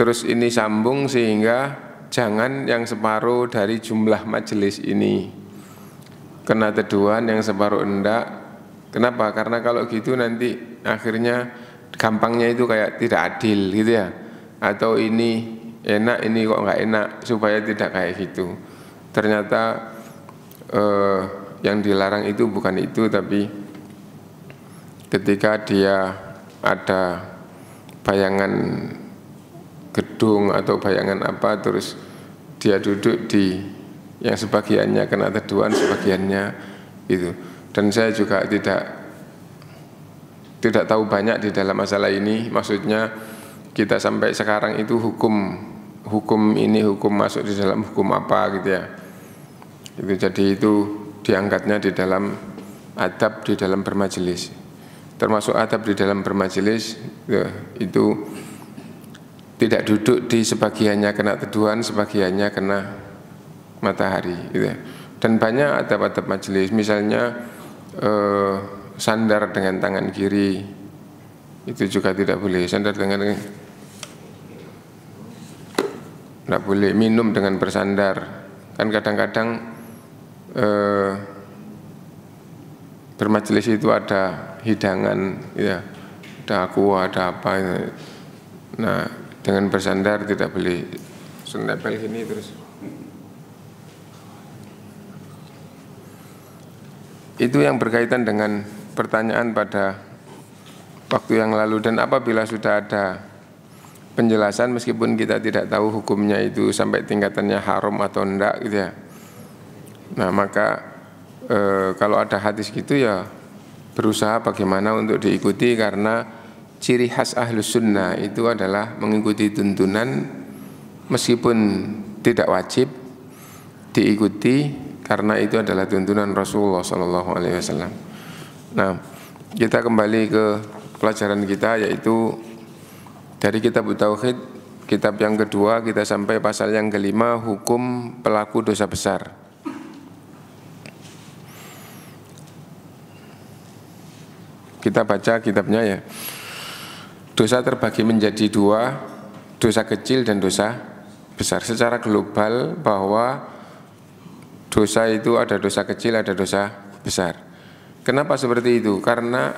terus ini sambung sehingga jangan yang separuh dari jumlah majelis ini kena teduhan yang separuh enggak kenapa karena kalau gitu nanti akhirnya gampangnya itu kayak tidak adil gitu ya atau ini enak ini kok nggak enak supaya tidak kayak gitu ternyata eh, yang dilarang itu bukan itu tapi ketika dia ada bayangan gedung atau bayangan apa terus dia duduk di yang sebagiannya kena teduhan sebagiannya itu dan saya juga tidak tidak tahu banyak di dalam masalah ini maksudnya kita sampai sekarang itu hukum hukum ini hukum masuk di dalam hukum apa gitu ya itu jadi itu diangkatnya di dalam adab di dalam bermajelis termasuk adab di dalam bermajelis eh, itu tidak duduk di sebagiannya kena teduhan, sebagiannya kena matahari. Gitu ya. Dan banyak adab-adab majelis, misalnya eh, sandar dengan tangan kiri, itu juga tidak boleh. Sandar dengan tidak boleh. Minum dengan bersandar, kan kadang-kadang eh, bermajelis itu ada hidangan, ya, ada kuah, ada apa. Ya. Nah, dengan bersandar tidak boleh senepel gini terus itu yang berkaitan dengan pertanyaan pada waktu yang lalu dan apabila sudah ada penjelasan meskipun kita tidak tahu hukumnya itu sampai tingkatannya haram atau enggak gitu ya nah maka e, kalau ada hadis gitu ya berusaha bagaimana untuk diikuti karena ciri khas ahlus sunnah itu adalah mengikuti tuntunan meskipun tidak wajib diikuti karena itu adalah tuntunan Rasulullah Shallallahu Alaihi Wasallam. Nah, kita kembali ke pelajaran kita yaitu dari kitab Tauhid kitab yang kedua kita sampai pasal yang kelima hukum pelaku dosa besar. Kita baca kitabnya ya. Dosa terbagi menjadi dua, dosa kecil dan dosa besar. Secara global bahwa dosa itu ada dosa kecil, ada dosa besar. Kenapa seperti itu? Karena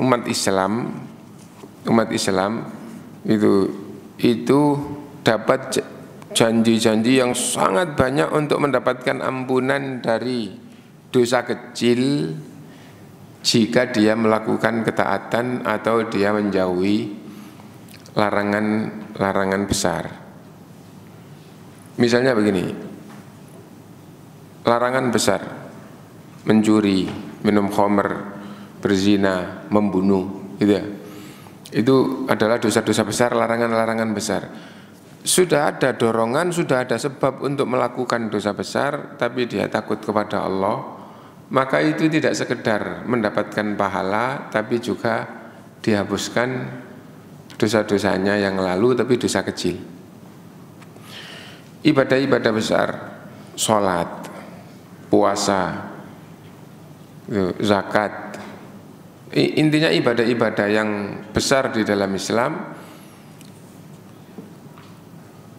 umat Islam, umat Islam itu itu dapat janji-janji yang sangat banyak untuk mendapatkan ampunan dari dosa kecil jika dia melakukan ketaatan atau dia menjauhi larangan-larangan besar. Misalnya begini, larangan besar, mencuri, minum khomer, berzina, membunuh, gitu ya. Itu adalah dosa-dosa besar, larangan-larangan besar. Sudah ada dorongan, sudah ada sebab untuk melakukan dosa besar, tapi dia takut kepada Allah, maka itu tidak sekedar mendapatkan pahala tapi juga dihapuskan dosa-dosanya yang lalu tapi dosa kecil ibadah-ibadah besar sholat puasa zakat intinya ibadah-ibadah yang besar di dalam Islam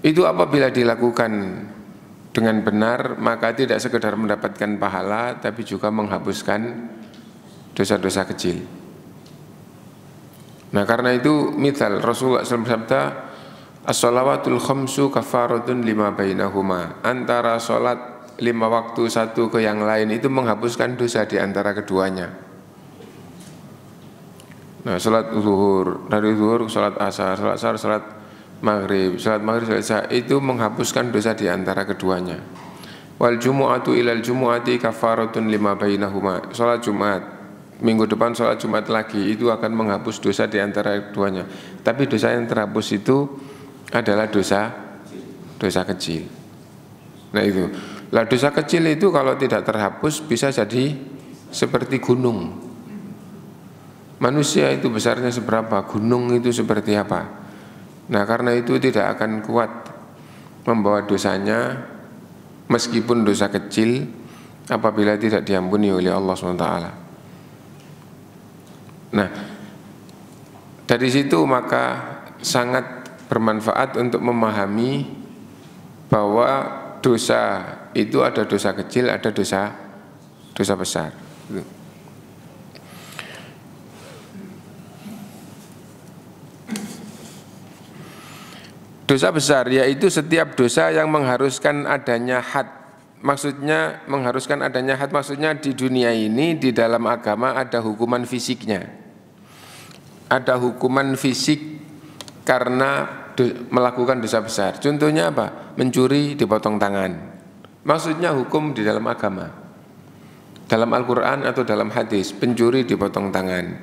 itu apabila dilakukan dengan benar maka tidak sekedar mendapatkan pahala tapi juga menghapuskan dosa-dosa kecil. Nah karena itu misal Rasulullah SAW bersabda As-salawatul khamsu kafaratun lima bainahuma Antara sholat lima waktu satu ke yang lain itu menghapuskan dosa di antara keduanya Nah sholat zuhur, dari zuhur sholat asar, sholat asar, sholat maghrib salat maghrib salat isya itu menghapuskan dosa di antara keduanya wal jumu'atu ilal jumu'ati kafaratun lima bainahuma salat jumat minggu depan salat jumat lagi itu akan menghapus dosa di antara keduanya tapi dosa yang terhapus itu adalah dosa dosa kecil nah itu lah dosa kecil itu kalau tidak terhapus bisa jadi seperti gunung manusia itu besarnya seberapa gunung itu seperti apa Nah karena itu tidak akan kuat membawa dosanya meskipun dosa kecil apabila tidak diampuni oleh Allah SWT. Nah dari situ maka sangat bermanfaat untuk memahami bahwa dosa itu ada dosa kecil, ada dosa dosa besar. Dosa besar yaitu setiap dosa yang mengharuskan adanya had. Maksudnya mengharuskan adanya had maksudnya di dunia ini di dalam agama ada hukuman fisiknya. Ada hukuman fisik karena do, melakukan dosa besar. Contohnya apa? Mencuri dipotong tangan. Maksudnya hukum di dalam agama. Dalam Al-Qur'an atau dalam hadis, pencuri dipotong tangan.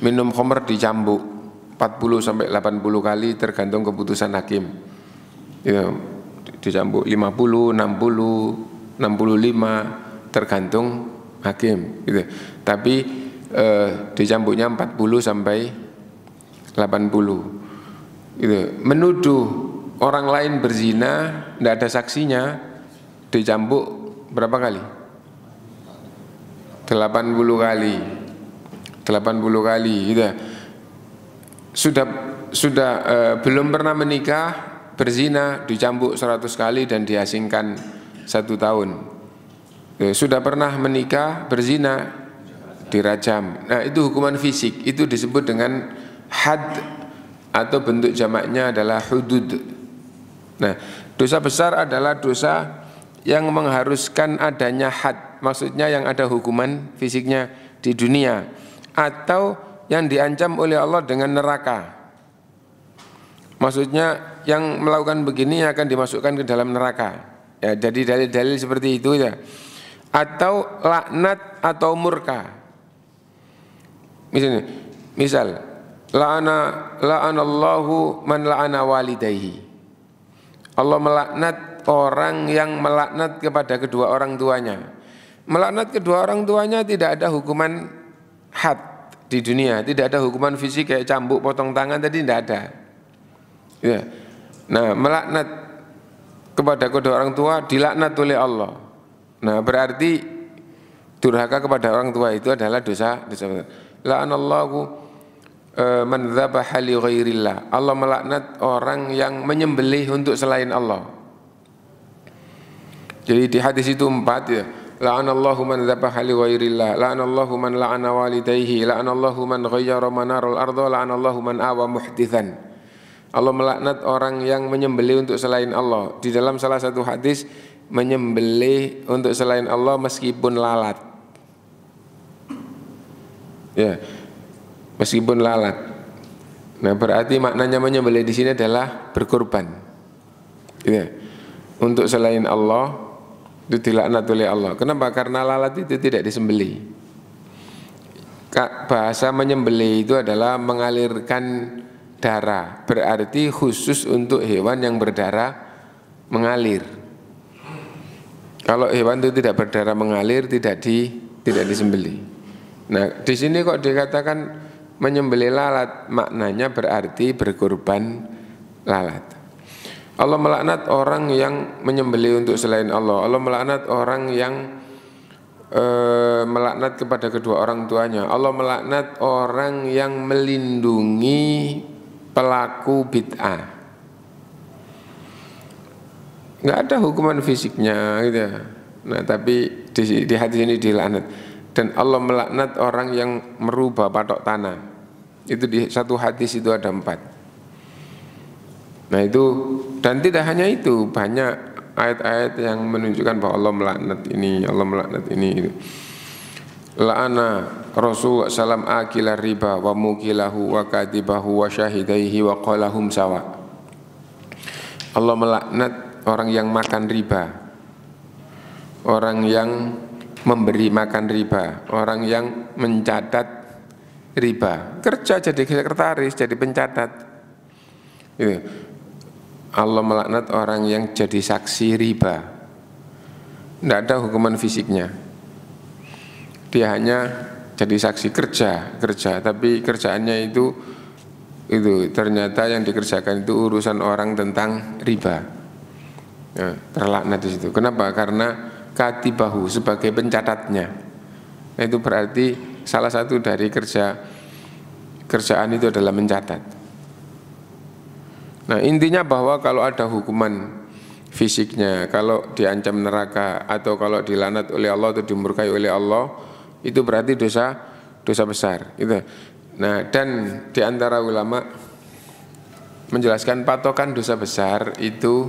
Minum khamr dicambuk 40 sampai 80 kali tergantung keputusan hakim. Ya, dicambuk 50, 60, 65 tergantung hakim gitu. Tapi eh, dicambuknya 40 sampai 80. Gitu. Menuduh orang lain berzina tidak ada saksinya dicambuk berapa kali? 80 kali. 80 kali gitu sudah sudah e, belum pernah menikah berzina dicambuk 100 kali dan diasingkan satu tahun e, sudah pernah menikah berzina dirajam nah itu hukuman fisik itu disebut dengan had atau bentuk jamaknya adalah hudud nah dosa besar adalah dosa yang mengharuskan adanya had maksudnya yang ada hukuman fisiknya di dunia atau yang diancam oleh Allah dengan neraka. Maksudnya yang melakukan begini akan dimasukkan ke dalam neraka. Ya, jadi dalil-dalil seperti itu ya. Atau laknat atau murka. Misalnya, misal la'ana la'anallahu man la'ana walidayhi. Allah melaknat orang yang melaknat kepada kedua orang tuanya. Melaknat kedua orang tuanya tidak ada hukuman had di dunia. Tidak ada hukuman fisik kayak cambuk, potong tangan tadi tidak ada. Ya. Nah, melaknat kepada kedua orang tua dilaknat oleh Allah. Nah, berarti durhaka kepada orang tua itu adalah dosa dosa. La'anallahu e, man dzabaha li ghairillah. Allah melaknat orang yang menyembelih untuk selain Allah. Jadi di hadis itu empat ya La'anallahu man dzabaha li ghairillah, la'anallahu man la'ana walidayhi, la'anallahu man ghayyara manaral arda, la'anallahu man awa muhditsan. Allah melaknat orang yang menyembelih untuk selain Allah. Di dalam salah satu hadis menyembelih untuk selain Allah meskipun lalat. Ya. Meskipun lalat. Nah, berarti maknanya menyembelih di sini adalah berkorban. Ya. Untuk selain Allah itu dilaknat oleh Allah. Kenapa? Karena lalat itu tidak disembeli. Bahasa menyembeli itu adalah mengalirkan darah, berarti khusus untuk hewan yang berdarah mengalir. Kalau hewan itu tidak berdarah mengalir, tidak di tidak disembeli. Nah, di sini kok dikatakan menyembeli lalat, maknanya berarti berkorban lalat. Allah melaknat orang yang menyembeli untuk selain Allah. Allah melaknat orang yang e, melaknat kepada kedua orang tuanya. Allah melaknat orang yang melindungi pelaku bid'ah. Enggak ada hukuman fisiknya gitu. Ya. Nah, tapi di, di hati ini dilaknat dan Allah melaknat orang yang merubah patok tanah. Itu di satu hadis itu ada empat. Nah itu dan tidak hanya itu banyak ayat-ayat yang menunjukkan bahwa Allah melaknat ini, Allah melaknat ini. Itu. La'ana Rasulullah salam akilah riba wa mukilahu wa kadibahu wa syahidaihi wa qalahum sawa Allah melaknat orang yang makan riba Orang yang memberi makan riba Orang yang mencatat riba Kerja jadi sekretaris, jadi pencatat gitu. Allah melaknat orang yang jadi saksi riba. Tidak ada hukuman fisiknya. Dia hanya jadi saksi kerja, kerja. Tapi kerjaannya itu itu ternyata yang dikerjakan itu urusan orang tentang riba. ya, terlaknat di situ. Kenapa? Karena katibahu sebagai pencatatnya. Nah, itu berarti salah satu dari kerja kerjaan itu adalah mencatat. Nah intinya bahwa kalau ada hukuman fisiknya, kalau diancam neraka atau kalau dilanat oleh Allah atau dimurkai oleh Allah, itu berarti dosa dosa besar. itu. Nah dan diantara ulama menjelaskan patokan dosa besar itu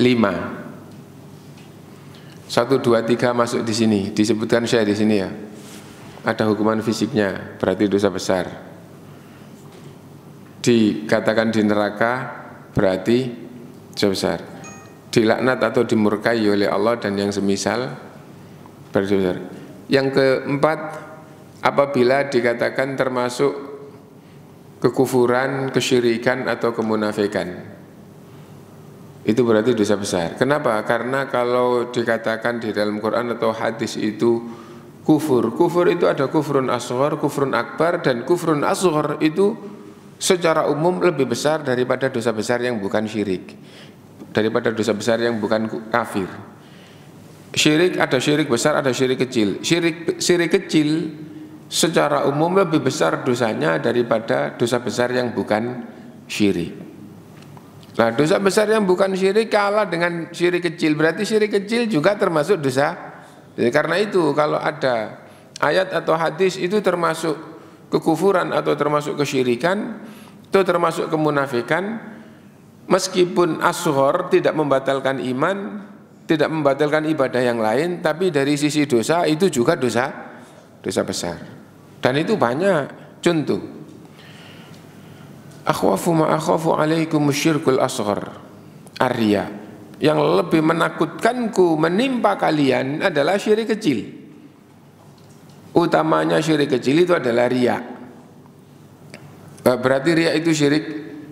lima. Satu, dua, tiga masuk di sini, disebutkan saya di sini ya. Ada hukuman fisiknya, berarti dosa besar dikatakan di neraka berarti dosa besar dilaknat atau dimurkai ya oleh Allah dan yang semisal berarti besar yang keempat apabila dikatakan termasuk kekufuran kesyirikan atau kemunafikan itu berarti dosa besar kenapa karena kalau dikatakan di dalam Quran atau hadis itu kufur kufur itu ada kufrun asghar kufrun akbar dan kufrun asghar itu secara umum lebih besar daripada dosa besar yang bukan syirik daripada dosa besar yang bukan kafir syirik ada syirik besar ada syirik kecil syirik syirik kecil secara umum lebih besar dosanya daripada dosa besar yang bukan syirik nah dosa besar yang bukan syirik kalah dengan syirik kecil berarti syirik kecil juga termasuk dosa jadi karena itu kalau ada ayat atau hadis itu termasuk kekufuran atau termasuk kesyirikan itu termasuk kemunafikan meskipun asuhor tidak membatalkan iman tidak membatalkan ibadah yang lain tapi dari sisi dosa itu juga dosa dosa besar dan itu banyak contoh akhwafu ma akhwafu alaikum syirkul asghar arya yang lebih menakutkanku menimpa kalian adalah syirik kecil utamanya syirik kecil itu adalah riak. Nah, berarti riak itu syirik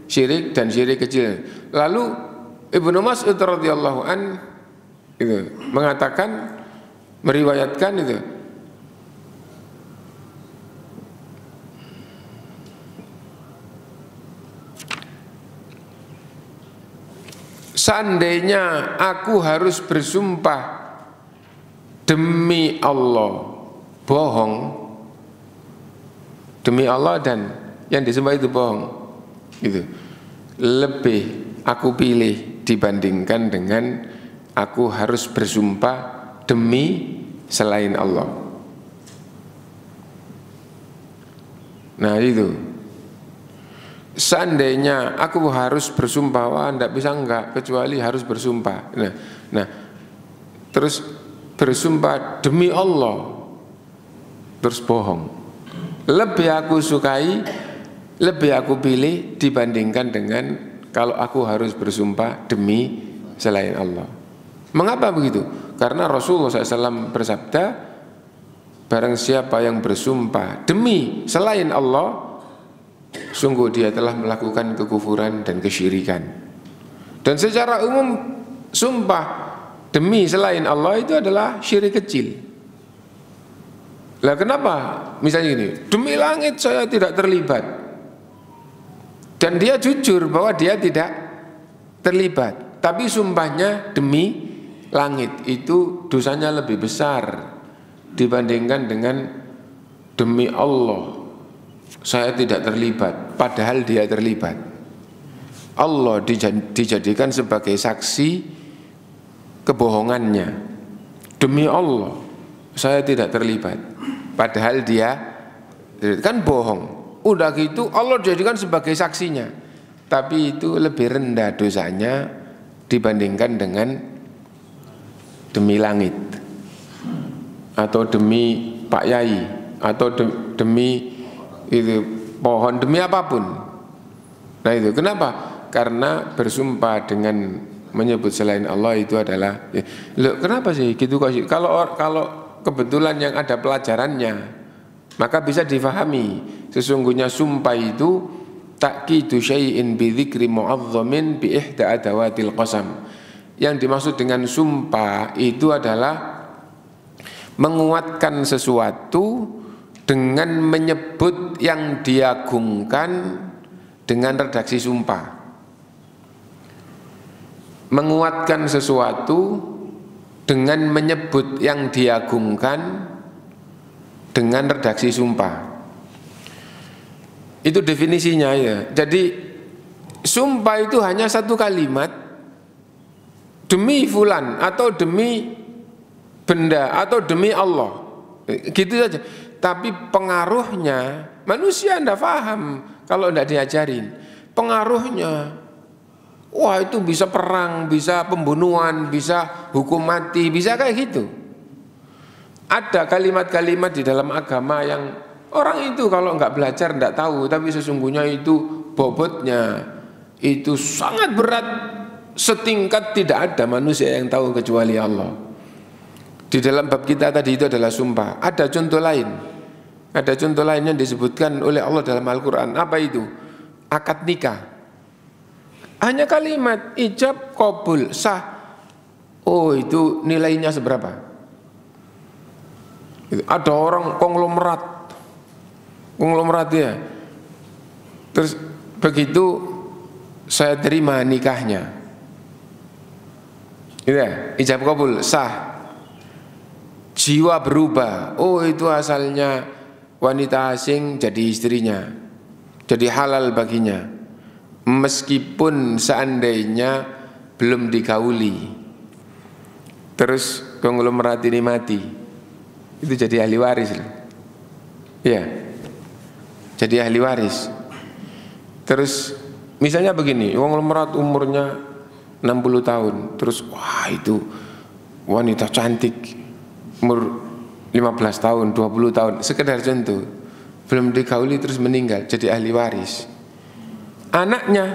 syirik dan syirik kecil. Lalu Ibnu Mas'ud radhiyallahu an itu mengatakan meriwayatkan itu Seandainya aku harus bersumpah demi Allah bohong demi Allah dan yang disembah itu bohong gitu lebih aku pilih dibandingkan dengan aku harus bersumpah demi selain Allah nah itu seandainya aku harus bersumpah, wah tidak bisa enggak, kecuali harus bersumpah. Nah, nah terus bersumpah demi Allah, terus bohong. Lebih aku sukai, lebih aku pilih dibandingkan dengan kalau aku harus bersumpah demi selain Allah. Mengapa begitu? Karena Rasulullah SAW bersabda, Barang siapa yang bersumpah demi selain Allah, sungguh dia telah melakukan kekufuran dan kesyirikan. Dan secara umum, sumpah demi selain Allah itu adalah syirik kecil. Lah kenapa? Misalnya gini, demi langit saya tidak terlibat. Dan dia jujur bahwa dia tidak terlibat, tapi sumpahnya demi langit itu dosanya lebih besar dibandingkan dengan demi Allah saya tidak terlibat padahal dia terlibat Allah dijadikan sebagai saksi kebohongannya demi Allah saya tidak terlibat padahal dia kan bohong. Udah gitu Allah jadikan sebagai saksinya. Tapi itu lebih rendah dosanya dibandingkan dengan demi langit atau demi Pak Yai atau demi itu pohon demi apapun. Nah itu kenapa? Karena bersumpah dengan menyebut selain Allah itu adalah eh, lo kenapa sih gitu kasih kalau kalau kebetulan yang ada pelajarannya maka bisa difahami sesungguhnya sumpah itu takkidu syai'in bi dzikri mu'azzamin bi ihda adawatil qasam yang dimaksud dengan sumpah itu adalah menguatkan sesuatu dengan menyebut yang diagungkan dengan redaksi sumpah menguatkan sesuatu dengan menyebut yang diagungkan dengan redaksi sumpah. Itu definisinya ya. Jadi sumpah itu hanya satu kalimat demi fulan atau demi benda atau demi Allah. Gitu saja. Tapi pengaruhnya manusia tidak paham kalau tidak diajarin. Pengaruhnya Wah itu bisa perang, bisa pembunuhan, bisa hukum mati, bisa kayak gitu. Ada kalimat-kalimat di dalam agama yang orang itu kalau nggak belajar nggak tahu, tapi sesungguhnya itu bobotnya itu sangat berat setingkat tidak ada manusia yang tahu kecuali Allah. Di dalam bab kita tadi itu adalah sumpah. Ada contoh lain. Ada contoh lain yang disebutkan oleh Allah dalam Al-Quran. Apa itu? Akad nikah hanya kalimat ijab kobul sah. Oh itu nilainya seberapa? Ada orang konglomerat, konglomerat ya. Terus begitu saya terima nikahnya. Iya ijab kabul sah. Jiwa berubah. Oh itu asalnya wanita asing jadi istrinya. Jadi halal baginya meskipun seandainya belum dikauli terus konglomerat ini mati itu jadi ahli waris ya jadi ahli waris terus misalnya begini konglomerat umurnya 60 tahun terus wah itu wanita cantik umur 15 tahun, 20 tahun, sekedar contoh, belum dikauli terus meninggal jadi ahli waris anaknya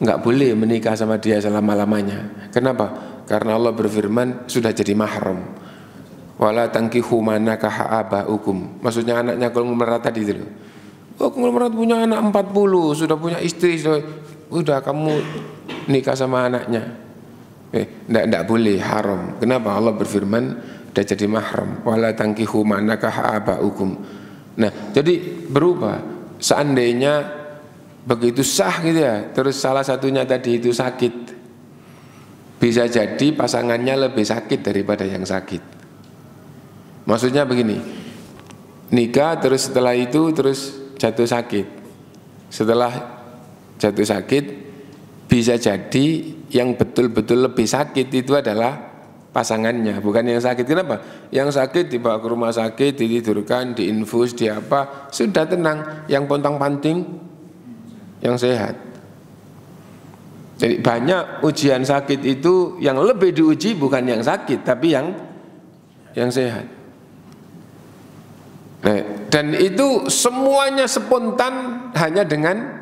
nggak boleh menikah sama dia selama-lamanya. Kenapa? Karena Allah berfirman sudah jadi mahram. Wala humana kahaba hukum. Maksudnya anaknya kalau ngumerat tadi itu Oh, ngumerat punya anak 40, sudah punya istri, sudah, udah kamu nikah sama anaknya. Eh, ndak ndak boleh haram. Kenapa Allah berfirman sudah jadi mahram. Wala humana kahaba hukum. Nah, jadi berubah. Seandainya begitu sah gitu ya terus salah satunya tadi itu sakit bisa jadi pasangannya lebih sakit daripada yang sakit maksudnya begini nikah terus setelah itu terus jatuh sakit setelah jatuh sakit bisa jadi yang betul-betul lebih sakit itu adalah pasangannya bukan yang sakit kenapa yang sakit dibawa ke rumah sakit ditidurkan diinfus di apa sudah tenang yang pontang panting yang sehat. Jadi banyak ujian sakit itu yang lebih diuji bukan yang sakit tapi yang yang sehat. Nah, dan itu semuanya spontan hanya dengan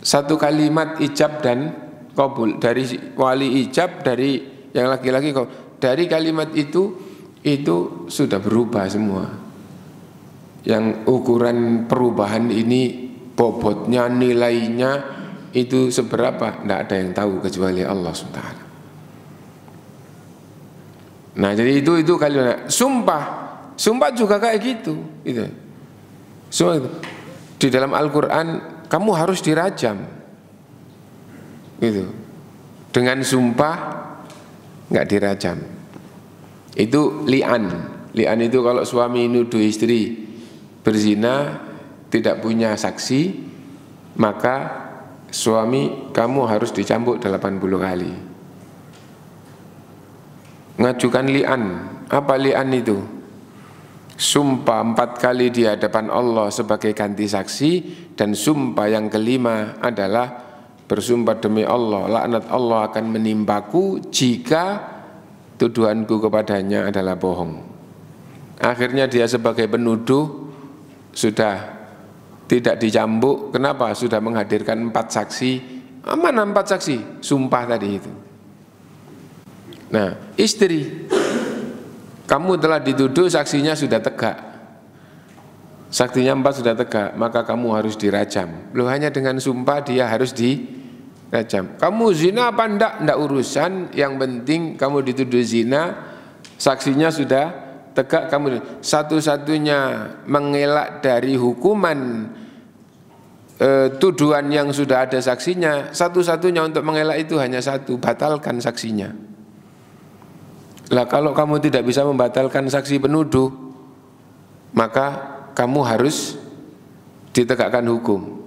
satu kalimat ijab dan kabul dari wali ijab dari yang laki-laki dari kalimat itu itu sudah berubah semua. Yang ukuran perubahan ini bobotnya nilainya itu seberapa tidak ada yang tahu kecuali Allah SWT nah jadi itu itu kalimat sumpah sumpah juga kayak gitu itu semua itu di dalam Al-Quran kamu harus dirajam gitu dengan sumpah nggak dirajam itu lian lian itu kalau suami nuduh istri berzina tidak punya saksi maka suami kamu harus dicambuk 80 kali ngajukan li'an apa li'an itu? sumpah empat kali di hadapan Allah sebagai ganti saksi dan sumpah yang kelima adalah bersumpah demi Allah laknat Allah akan menimpaku jika tuduhanku kepadanya adalah bohong akhirnya dia sebagai penuduh sudah tidak dicambuk. Kenapa? Sudah menghadirkan empat saksi. Mana ah, empat saksi? Sumpah tadi itu. Nah, istri, kamu telah dituduh saksinya sudah tegak. Saksinya empat sudah tegak, maka kamu harus dirajam. lo hanya dengan sumpah dia harus dirajam. Kamu zina apa ndak? Ndak urusan, yang penting kamu dituduh zina, saksinya sudah tegak kamu satu-satunya mengelak dari hukuman e, tuduhan yang sudah ada saksinya satu-satunya untuk mengelak itu hanya satu batalkan saksinya lah kalau kamu tidak bisa membatalkan saksi penuduh maka kamu harus ditegakkan hukum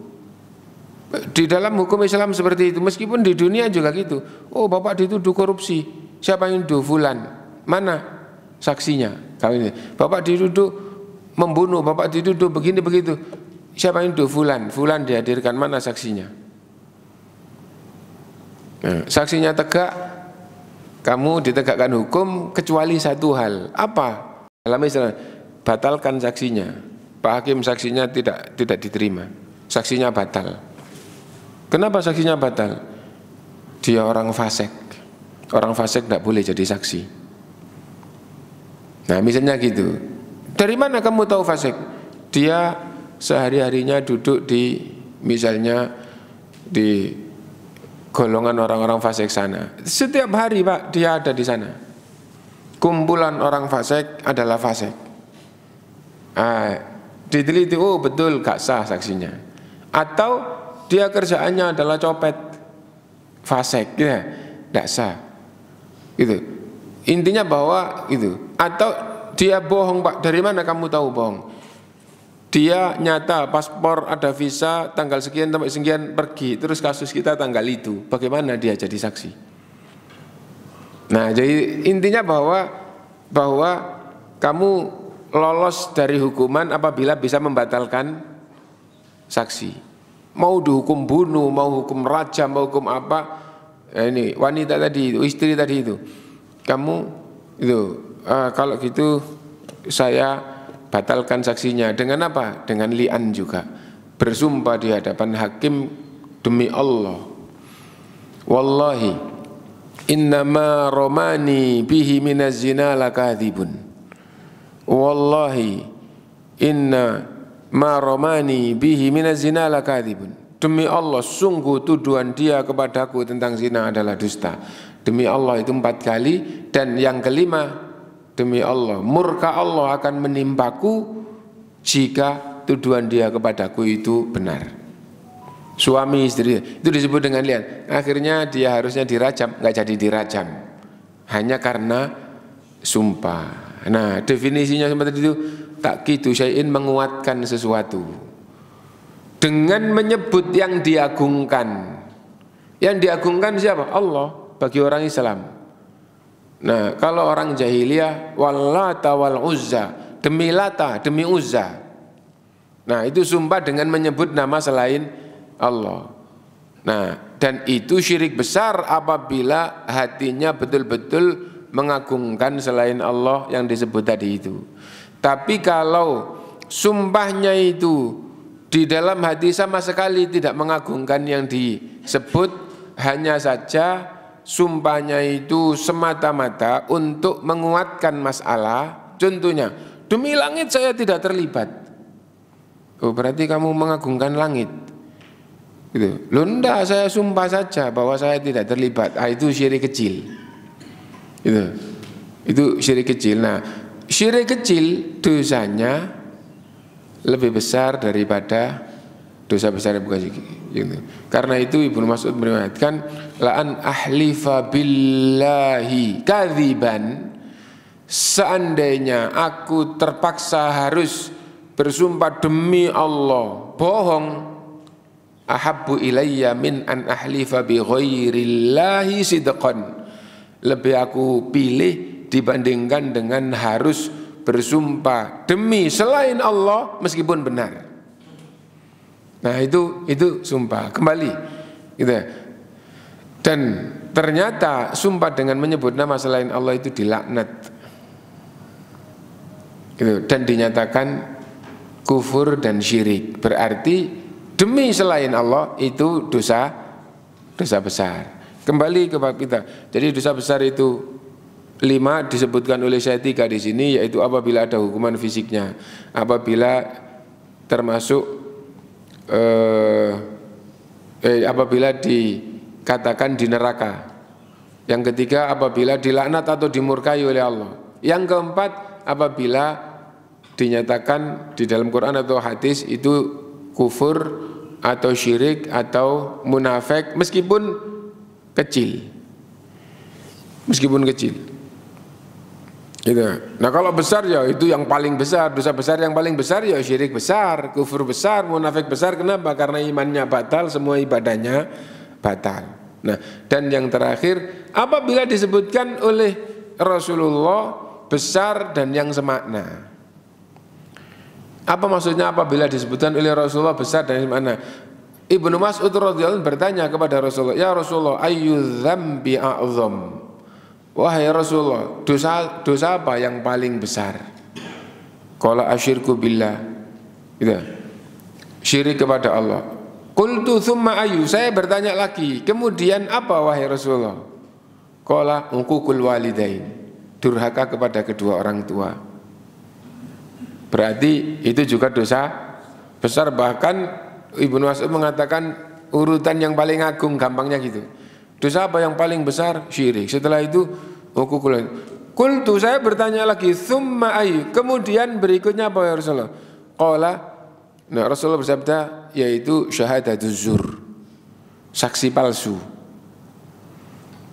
di dalam hukum Islam seperti itu meskipun di dunia juga gitu oh bapak dituduh korupsi siapa yang tuduh fulan mana saksinya kami, bapak dituduh membunuh, bapak dituduh begini begitu. Siapa yang Fulan. Fulan dihadirkan mana saksinya? Nah, saksinya tegak, kamu ditegakkan hukum kecuali satu hal. Apa? Dalam Islam, batalkan saksinya. Pak Hakim saksinya tidak tidak diterima. Saksinya batal. Kenapa saksinya batal? Dia orang fasik. Orang fasik tidak boleh jadi saksi. Nah misalnya gitu. Dari mana kamu tahu fasik? Dia sehari-harinya duduk di misalnya di golongan orang-orang fasik sana. Setiap hari Pak dia ada di sana. Kumpulan orang fasik adalah fasik. nah, diteliti, oh betul gak sah saksinya. Atau dia kerjaannya adalah copet, fasik, ya, gak sah. Gitu. Intinya bahwa itu atau dia bohong Pak, dari mana kamu tahu bohong? Dia nyata paspor ada visa tanggal sekian sampai sekian pergi terus kasus kita tanggal itu. Bagaimana dia jadi saksi? Nah, jadi intinya bahwa bahwa kamu lolos dari hukuman apabila bisa membatalkan saksi. Mau dihukum bunuh, mau hukum raja, mau hukum apa, nah, ini wanita tadi itu, istri tadi itu kamu itu uh, kalau gitu saya batalkan saksinya dengan apa? Dengan lian juga bersumpah di hadapan hakim demi Allah. Wallahi innama romani bihi minaz zina lakadibun. Wallahi inna ma romani bihi minaz zina lakadibun. Demi Allah sungguh tuduhan dia kepadaku tentang zina adalah dusta Demi Allah itu empat kali Dan yang kelima Demi Allah Murka Allah akan menimpaku Jika tuduhan dia kepadaku itu benar Suami istri Itu disebut dengan lihat Akhirnya dia harusnya dirajam nggak jadi dirajam Hanya karena sumpah Nah definisinya seperti itu Tak gitu syai'in menguatkan sesuatu Dengan menyebut yang diagungkan Yang diagungkan siapa? Allah bagi orang Islam. Nah, kalau orang jahiliyah wallata wal uzza, demi lata, demi uzza. Nah, itu sumpah dengan menyebut nama selain Allah. Nah, dan itu syirik besar apabila hatinya betul-betul mengagungkan selain Allah yang disebut tadi itu. Tapi kalau sumpahnya itu di dalam hati sama sekali tidak mengagungkan yang disebut hanya saja sumpahnya itu semata-mata untuk menguatkan masalah. Contohnya, demi langit saya tidak terlibat. Oh, berarti kamu mengagungkan langit. Gitu. Lunda saya sumpah saja bahwa saya tidak terlibat. Ah, itu syirik kecil. Gitu. Itu syirik kecil. Nah, syirik kecil dosanya lebih besar daripada dosa besar yang bukan syirik gitu. Karena itu Ibnu Mas'ud meriwayatkan la'an ahlifa billahi kadziban seandainya aku terpaksa harus bersumpah demi Allah bohong ahabbu ilayya min an ahlifa bi ghairillahi sidqan lebih aku pilih dibandingkan dengan harus bersumpah demi selain Allah meskipun benar. Nah itu itu sumpah kembali gitu. Ya. Dan ternyata sumpah dengan menyebut nama selain Allah itu dilaknat. Gitu. Dan dinyatakan kufur dan syirik. Berarti demi selain Allah itu dosa dosa besar. Kembali ke bab kita. Jadi dosa besar itu lima disebutkan oleh saya tiga di sini yaitu apabila ada hukuman fisiknya, apabila termasuk eh, eh, apabila dikatakan di neraka. Yang ketiga apabila dilaknat atau dimurkai oleh Allah. Yang keempat apabila dinyatakan di dalam Quran atau hadis itu kufur atau syirik atau munafik meskipun kecil. Meskipun kecil. Gitu. Nah kalau besar ya itu yang paling besar dosa besar yang paling besar ya syirik besar, kufur besar, munafik besar. Kenapa? Karena imannya batal, semua ibadahnya batal. Nah dan yang terakhir apabila disebutkan oleh Rasulullah besar dan yang semakna. Apa maksudnya apabila disebutkan oleh Rasulullah besar dan yang semakna Ibnu Mas'ud radhiyallahu bertanya kepada Rasulullah, "Ya Rasulullah, ayyu dzambi a'zham?" Wahai Rasulullah, dosa dosa apa yang paling besar? Kalau asyirku billah. Gitu. Syirik kepada Allah. Qultu thumma ayu, saya bertanya lagi. Kemudian apa wahai Rasulullah? Qala uququl walidain. Durhaka kepada kedua orang tua. Berarti itu juga dosa besar bahkan Ibnu Mas'ud mengatakan urutan yang paling agung gampangnya gitu Dosa apa yang paling besar? Syirik. Setelah itu hukukul. Kultu saya bertanya lagi, summa ayu. Kemudian berikutnya apa ya Rasulullah? Qala Nah, Rasulullah bersabda yaitu syahadatuz zur. Saksi palsu.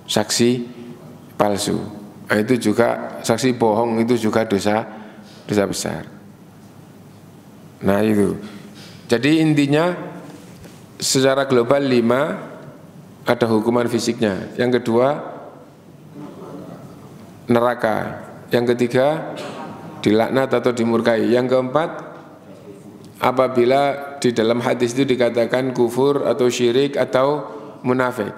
Saksi palsu. Nah, itu juga saksi bohong itu juga dosa dosa besar. Nah, itu. Jadi intinya secara global lima ada hukuman fisiknya. Yang kedua neraka. Yang ketiga dilaknat atau dimurkai. Yang keempat apabila di dalam hadis itu dikatakan kufur atau syirik atau munafik.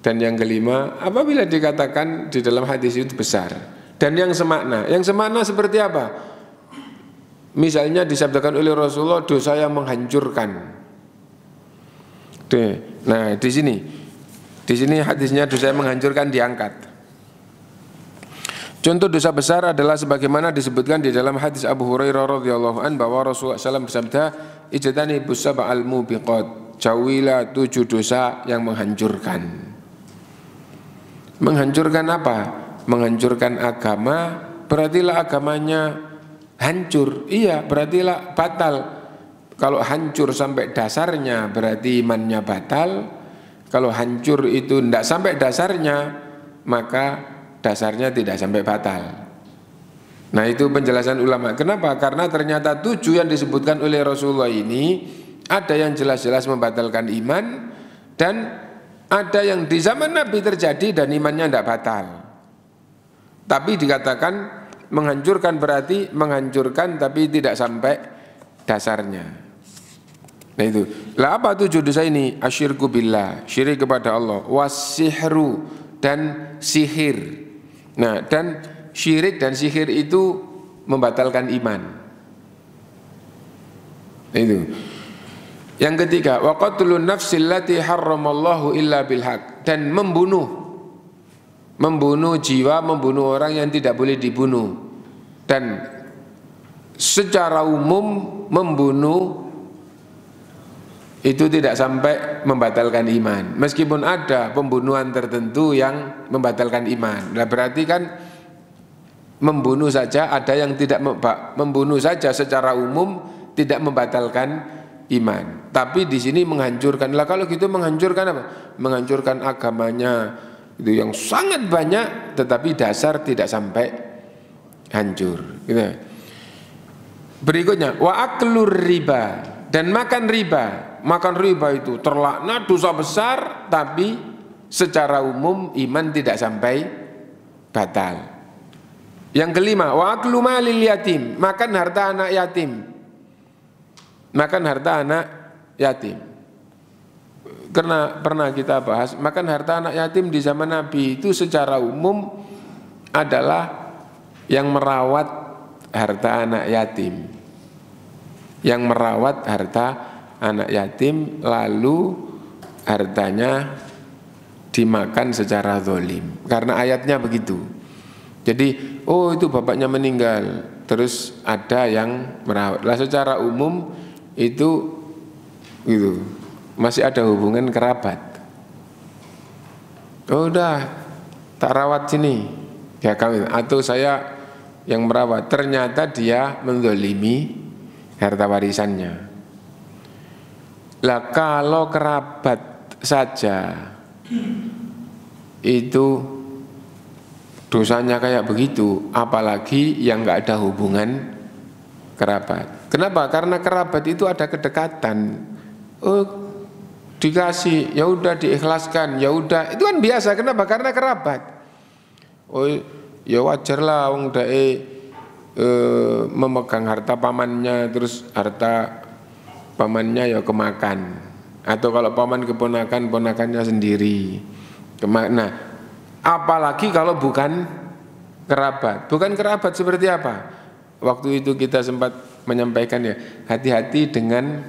Dan yang kelima apabila dikatakan di dalam hadis itu besar. Dan yang semakna, yang semakna seperti apa? Misalnya disabdakan oleh Rasulullah dosa yang menghancurkan. Nah, di sini di sini hadisnya dosa yang menghancurkan diangkat. Contoh dosa besar adalah sebagaimana disebutkan di dalam hadis Abu Hurairah radhiyallahu an bahwa Rasulullah SAW bersabda, "Ijtani busab al mubiqat." Jauhilah tujuh dosa yang menghancurkan. Menghancurkan apa? Menghancurkan agama, berartilah agamanya hancur. Iya, berartilah batal. Kalau hancur sampai dasarnya berarti imannya batal, kalau hancur itu tidak sampai dasarnya, maka dasarnya tidak sampai batal. Nah itu penjelasan ulama. Kenapa? Karena ternyata tujuh yang disebutkan oleh Rasulullah ini ada yang jelas-jelas membatalkan iman dan ada yang di zaman Nabi terjadi dan imannya tidak batal. Tapi dikatakan menghancurkan berarti menghancurkan tapi tidak sampai dasarnya. Nah itu. Lah apa tujuh dosa saya ini? Asyirku billah, syirik kepada Allah. Wasihru dan sihir. Nah, dan syirik dan sihir itu membatalkan iman. Nah, itu. Yang ketiga, wa qatlun nafsil lati harramallahu illa bil dan membunuh membunuh jiwa, membunuh orang yang tidak boleh dibunuh dan secara umum membunuh itu tidak sampai membatalkan iman. Meskipun ada pembunuhan tertentu yang membatalkan iman. Nah, berarti kan membunuh saja ada yang tidak membunuh saja secara umum tidak membatalkan iman. Tapi di sini menghancurkan. Lah kalau gitu menghancurkan apa? Menghancurkan agamanya itu yang sangat banyak tetapi dasar tidak sampai hancur. Gitu. Berikutnya wa riba dan makan riba. Makan riba itu terlaknat dosa besar tapi secara umum iman tidak sampai batal. Yang kelima, wa lil yatim, makan harta anak yatim. Makan harta anak yatim. Karena pernah kita bahas, makan harta anak yatim di zaman Nabi itu secara umum adalah yang merawat harta anak yatim yang merawat harta anak yatim lalu hartanya dimakan secara zolim karena ayatnya begitu jadi oh itu bapaknya meninggal terus ada yang merawat lah secara umum itu gitu masih ada hubungan kerabat oh udah tak rawat sini ya kami atau saya yang merawat ternyata dia mendolimi harta warisannya. Lah kalau kerabat saja itu dosanya kayak begitu, apalagi yang nggak ada hubungan kerabat. Kenapa? Karena kerabat itu ada kedekatan. Oh, dikasih, ya udah diikhlaskan, ya udah. Itu kan biasa. Kenapa? Karena kerabat. Oh, ya wajar lah wong dae Eh, memegang harta pamannya terus harta pamannya ya kemakan atau kalau paman keponakan ponakannya sendiri kemakan nah apalagi kalau bukan kerabat bukan kerabat seperti apa waktu itu kita sempat menyampaikan ya hati-hati dengan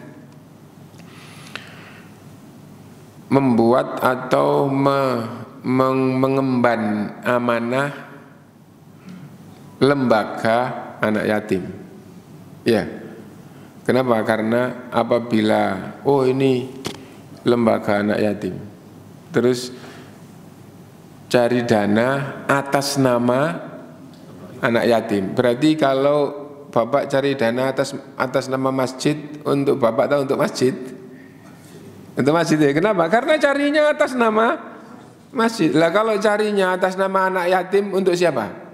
membuat atau me, mengemban amanah lembaga anak yatim. Ya. Kenapa? Karena apabila oh ini lembaga anak yatim. Terus cari dana atas nama anak yatim. Berarti kalau Bapak cari dana atas atas nama masjid untuk Bapak atau untuk masjid. Untuk masjid ya. Kenapa? Karena carinya atas nama masjid. Lah kalau carinya atas nama anak yatim untuk siapa?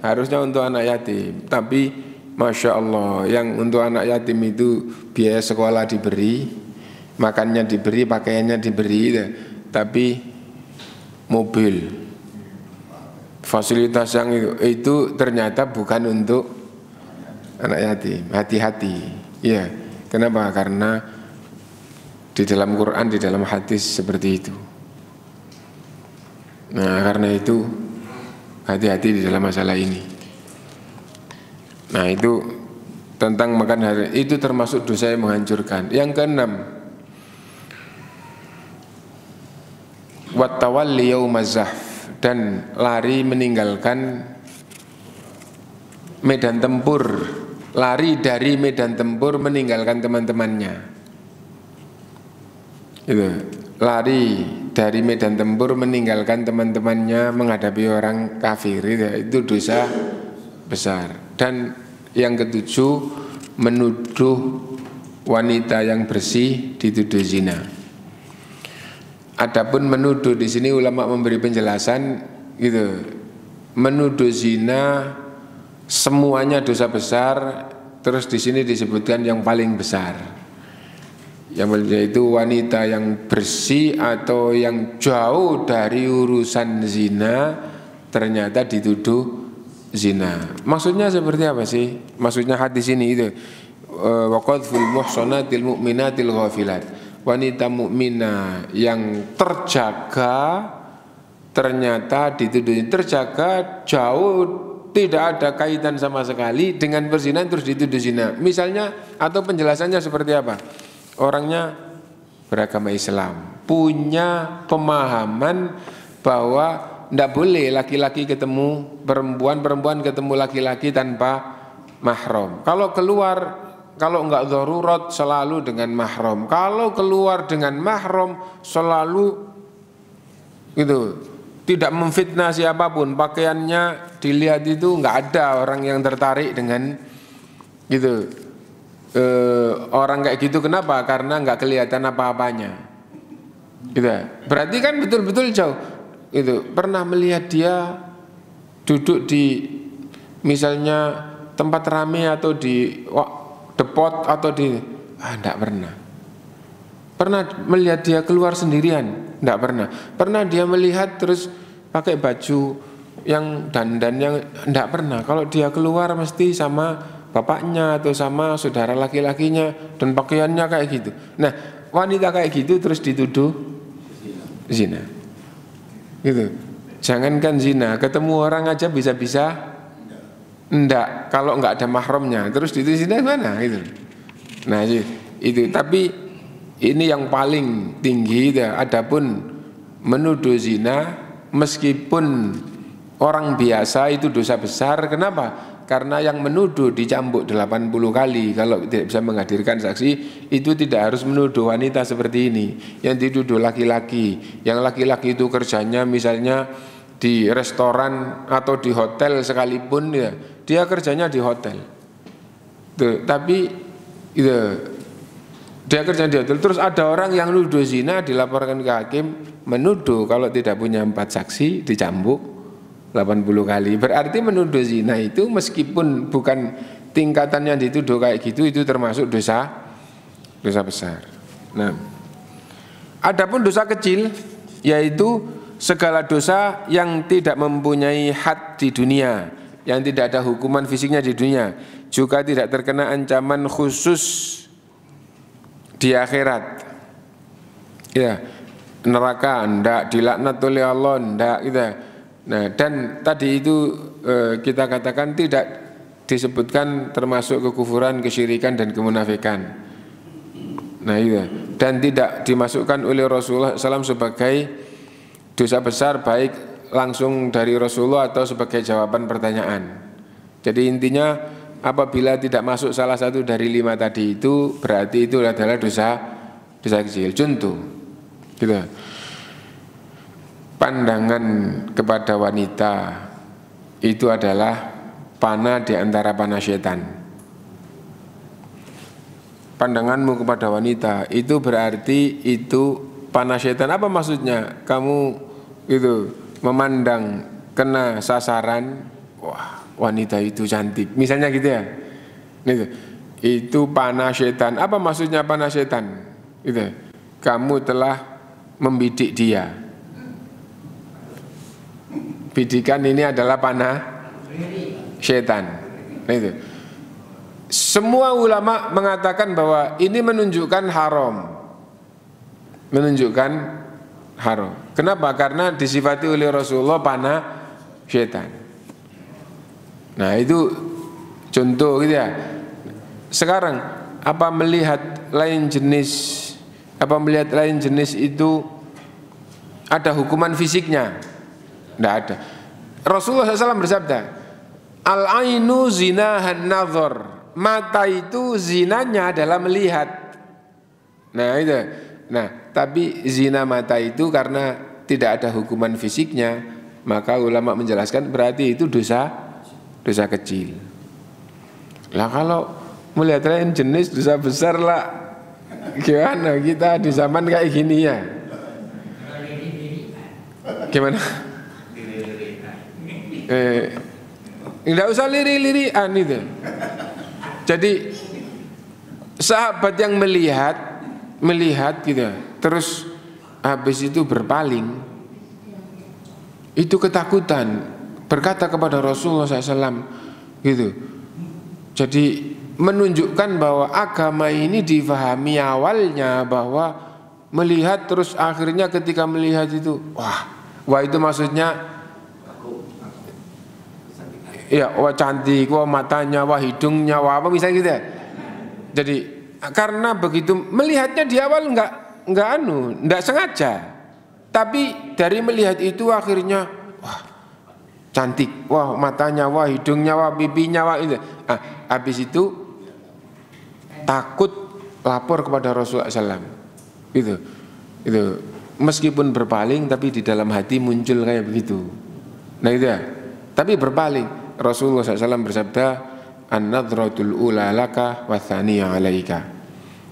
harusnya untuk anak yatim tapi masya Allah yang untuk anak yatim itu biaya sekolah diberi makannya diberi pakaiannya diberi gitu. tapi mobil fasilitas yang itu, itu ternyata bukan untuk anak yatim hati-hati ya kenapa karena di dalam Quran di dalam hadis seperti itu nah karena itu hati-hati di dalam masalah ini. Nah itu tentang makan hari itu termasuk dosa yang menghancurkan. Yang keenam, liyau mazaf dan lari meninggalkan medan tempur, lari dari medan tempur meninggalkan teman-temannya. Itu, lari dari medan tempur meninggalkan teman-temannya menghadapi orang kafir ya, itu dosa besar dan yang ketujuh menuduh wanita yang bersih dituduh zina. Adapun menuduh di sini ulama memberi penjelasan gitu. Menuduh zina semuanya dosa besar terus di sini disebutkan yang paling besar. Yang itu wanita yang bersih atau yang jauh dari urusan zina ternyata dituduh zina. Maksudnya seperti apa sih? Maksudnya hadis ini itu e, fil muhsanatil mu'minatil ghafilat. Wanita mukmina yang terjaga ternyata dituduh terjaga jauh tidak ada kaitan sama sekali dengan perzinahan terus dituduh zina. Misalnya atau penjelasannya seperti apa? orangnya beragama Islam, punya pemahaman bahwa tidak boleh laki-laki ketemu perempuan, perempuan ketemu laki-laki tanpa mahram. Kalau keluar kalau enggak darurat selalu dengan mahram. Kalau keluar dengan mahram selalu gitu tidak memfitnah siapapun pakaiannya dilihat itu enggak ada orang yang tertarik dengan gitu eh, orang kayak gitu kenapa? Karena nggak kelihatan apa-apanya. Gitu. Berarti kan betul-betul jauh. Itu pernah melihat dia duduk di misalnya tempat rame atau di wah, depot atau di ah enggak pernah. Pernah melihat dia keluar sendirian? Enggak pernah. Pernah dia melihat terus pakai baju yang dandan yang enggak pernah. Kalau dia keluar mesti sama bapaknya atau sama saudara laki-lakinya dan pakaiannya kayak gitu. Nah, wanita kayak gitu terus dituduh zina. Gitu. Jangankan zina, ketemu orang aja bisa-bisa ndak kalau enggak ada mahramnya terus dituduh zina mana? gitu. Nah, itu Itu. tapi ini yang paling tinggi ya. Adapun menuduh zina meskipun orang biasa itu dosa besar. Kenapa? karena yang menuduh dicambuk 80 kali kalau tidak bisa menghadirkan saksi itu tidak harus menuduh wanita seperti ini yang dituduh laki-laki yang laki-laki itu kerjanya misalnya di restoran atau di hotel sekalipun ya dia kerjanya di hotel Tuh, tapi itu dia kerja di hotel terus ada orang yang nuduh zina dilaporkan ke hakim menuduh kalau tidak punya empat saksi dicambuk 80 kali. Berarti menuduh zina itu meskipun bukan tingkatan yang dituduh kayak gitu itu termasuk dosa dosa besar. Nah, adapun dosa kecil yaitu segala dosa yang tidak mempunyai had di dunia, yang tidak ada hukuman fisiknya di dunia, juga tidak terkena ancaman khusus di akhirat. Ya, neraka ndak dilaknat oleh Allah ndak gitu. Nah, dan tadi itu e, kita katakan tidak disebutkan termasuk kekufuran, kesyirikan dan kemunafikan. Nah, iya Dan tidak dimasukkan oleh Rasulullah SAW sebagai dosa besar baik langsung dari Rasulullah atau sebagai jawaban pertanyaan. Jadi intinya apabila tidak masuk salah satu dari lima tadi itu berarti itu adalah dosa dosa kecil. Contoh, gitu pandangan kepada wanita itu adalah panah di antara panah setan. Pandanganmu kepada wanita itu berarti itu panah setan. Apa maksudnya? Kamu itu memandang kena sasaran, wah wanita itu cantik. Misalnya gitu ya. Itu, itu panah setan. Apa maksudnya panah setan? Itu, kamu telah membidik dia bidikan ini adalah panah setan. itu. Semua ulama mengatakan bahwa ini menunjukkan haram. Menunjukkan haram. Kenapa? Karena disifati oleh Rasulullah panah setan. Nah, itu contoh gitu ya. Sekarang apa melihat lain jenis apa melihat lain jenis itu ada hukuman fisiknya? Tidak ada. Rasulullah SAW bersabda, al ainu zinahan nazar. Mata itu zinanya adalah melihat. Nah itu. Nah tapi zina mata itu karena tidak ada hukuman fisiknya, maka ulama menjelaskan berarti itu dosa dosa kecil. Lah kalau melihat lain jenis dosa besar lah gimana kita di zaman kayak gini ya? Gimana? eh, nggak usah lirik lirian itu. Jadi sahabat yang melihat melihat gitu terus habis itu berpaling itu ketakutan berkata kepada Rasulullah SAW gitu jadi menunjukkan bahwa agama ini difahami awalnya bahwa melihat terus akhirnya ketika melihat itu wah wah itu maksudnya Iya, wah cantik, wah matanya, wah hidungnya, wah apa misalnya gitu ya. Jadi karena begitu melihatnya di awal nggak nggak anu, nggak sengaja. Tapi dari melihat itu akhirnya wah cantik, wah matanya, wah hidungnya, wah pipinya, wah itu. Ah, habis itu takut lapor kepada Rasulullah SAW. Gitu. Itu meskipun berpaling tapi di dalam hati muncul kayak begitu. Nah itu ya. Tapi berpaling. Rasulullah SAW bersabda an-nadratul ula laka wa alaika